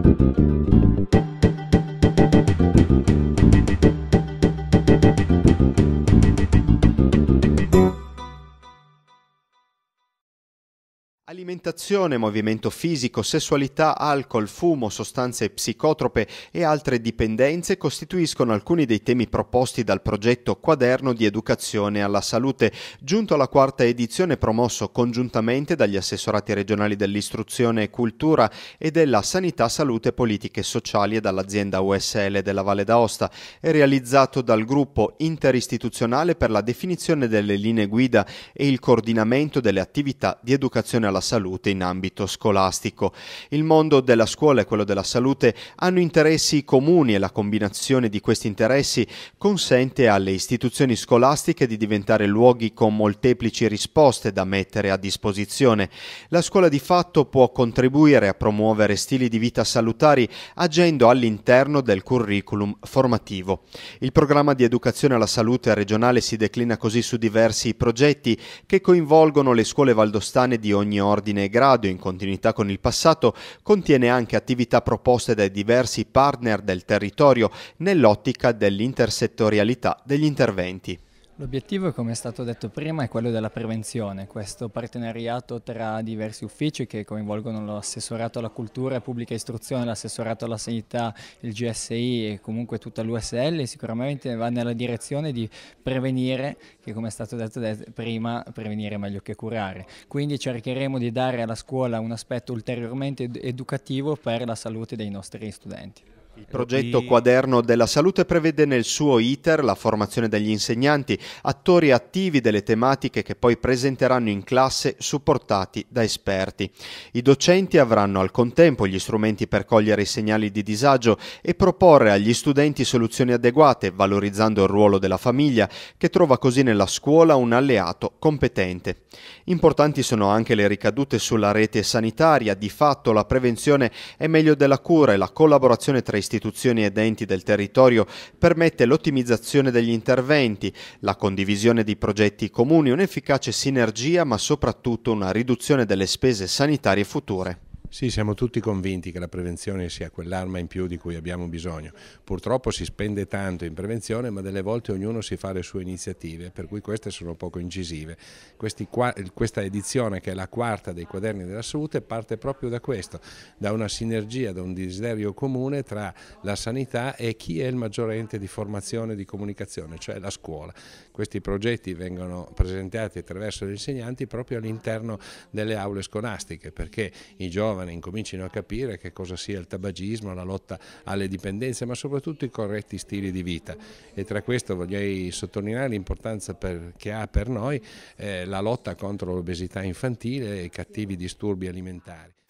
Thank you. Alimentazione, movimento fisico, sessualità, alcol, fumo, sostanze psicotrope e altre dipendenze costituiscono alcuni dei temi proposti dal progetto Quaderno di Educazione alla Salute, giunto alla quarta edizione promosso congiuntamente dagli assessorati regionali dell'istruzione e cultura e della sanità, salute, politiche sociali e dall'azienda USL della Valle d'Aosta e realizzato dal gruppo interistituzionale per la definizione delle linee guida e il coordinamento delle attività di educazione alla salute salute in ambito scolastico. Il mondo della scuola e quello della salute hanno interessi comuni e la combinazione di questi interessi consente alle istituzioni scolastiche di diventare luoghi con molteplici risposte da mettere a disposizione. La scuola di fatto può contribuire a promuovere stili di vita salutari agendo all'interno del curriculum formativo. Il programma di educazione alla salute regionale si declina così su diversi progetti che coinvolgono le scuole valdostane di ogni ordine ordine e grado in continuità con il passato, contiene anche attività proposte dai diversi partner del territorio nell'ottica dell'intersettorialità degli interventi. L'obiettivo, come è stato detto prima, è quello della prevenzione, questo partenariato tra diversi uffici che coinvolgono l'assessorato alla cultura e pubblica istruzione, l'assessorato alla sanità, il GSI e comunque tutta l'USL sicuramente va nella direzione di prevenire, che come è stato detto prima, prevenire è meglio che curare. Quindi cercheremo di dare alla scuola un aspetto ulteriormente educativo per la salute dei nostri studenti. Il progetto Quaderno della Salute prevede nel suo iter la formazione degli insegnanti, attori attivi delle tematiche che poi presenteranno in classe supportati da esperti. I docenti avranno al contempo gli strumenti per cogliere i segnali di disagio e proporre agli studenti soluzioni adeguate, valorizzando il ruolo della famiglia, che trova così nella scuola un alleato competente. Importanti sono anche le ricadute sulla rete sanitaria, di fatto la prevenzione è meglio della cura e la collaborazione tra i istituzioni ed enti del territorio permette l'ottimizzazione degli interventi, la condivisione di progetti comuni, un'efficace sinergia ma soprattutto una riduzione delle spese sanitarie future. Sì, siamo tutti convinti che la prevenzione sia quell'arma in più di cui abbiamo bisogno. Purtroppo si spende tanto in prevenzione, ma delle volte ognuno si fa le sue iniziative, per cui queste sono poco incisive. Questi, questa edizione, che è la quarta dei quaderni della salute, parte proprio da questo, da una sinergia, da un desiderio comune tra la sanità e chi è il maggiore ente di formazione e di comunicazione, cioè la scuola. Questi progetti vengono presentati attraverso gli insegnanti proprio all'interno delle aule scolastiche, perché i giovani giovani incomincino a capire che cosa sia il tabagismo, la lotta alle dipendenze, ma soprattutto i corretti stili di vita. E tra questo voglio sottolineare l'importanza che ha per noi eh, la lotta contro l'obesità infantile e i cattivi disturbi alimentari.